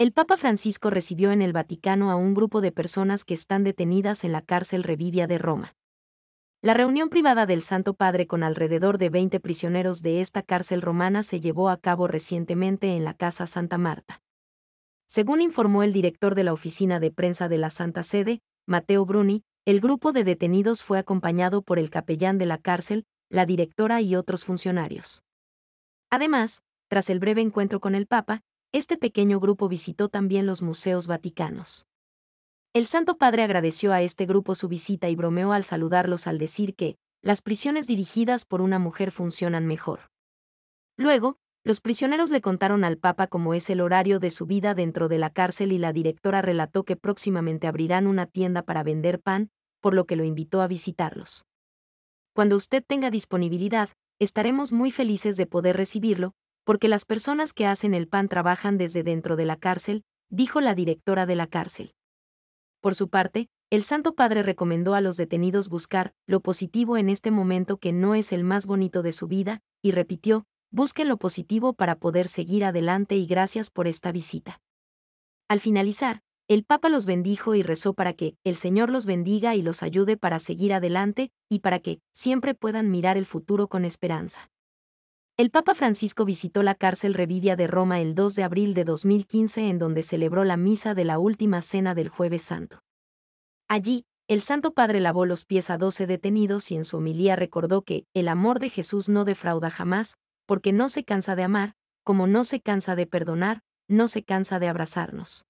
El Papa Francisco recibió en el Vaticano a un grupo de personas que están detenidas en la cárcel Revivia de Roma. La reunión privada del Santo Padre con alrededor de 20 prisioneros de esta cárcel romana se llevó a cabo recientemente en la Casa Santa Marta. Según informó el director de la oficina de prensa de la Santa Sede, Mateo Bruni, el grupo de detenidos fue acompañado por el capellán de la cárcel, la directora y otros funcionarios. Además, tras el breve encuentro con el Papa, este pequeño grupo visitó también los museos vaticanos. El Santo Padre agradeció a este grupo su visita y bromeó al saludarlos al decir que, las prisiones dirigidas por una mujer funcionan mejor. Luego, los prisioneros le contaron al Papa cómo es el horario de su vida dentro de la cárcel y la directora relató que próximamente abrirán una tienda para vender pan, por lo que lo invitó a visitarlos. Cuando usted tenga disponibilidad, estaremos muy felices de poder recibirlo, porque las personas que hacen el pan trabajan desde dentro de la cárcel, dijo la directora de la cárcel. Por su parte, el Santo Padre recomendó a los detenidos buscar lo positivo en este momento que no es el más bonito de su vida, y repitió, busquen lo positivo para poder seguir adelante y gracias por esta visita. Al finalizar, el Papa los bendijo y rezó para que el Señor los bendiga y los ayude para seguir adelante, y para que siempre puedan mirar el futuro con esperanza. El Papa Francisco visitó la cárcel Revidia de Roma el 2 de abril de 2015 en donde celebró la misa de la Última Cena del Jueves Santo. Allí, el Santo Padre lavó los pies a doce detenidos y en su homilía recordó que el amor de Jesús no defrauda jamás, porque no se cansa de amar, como no se cansa de perdonar, no se cansa de abrazarnos.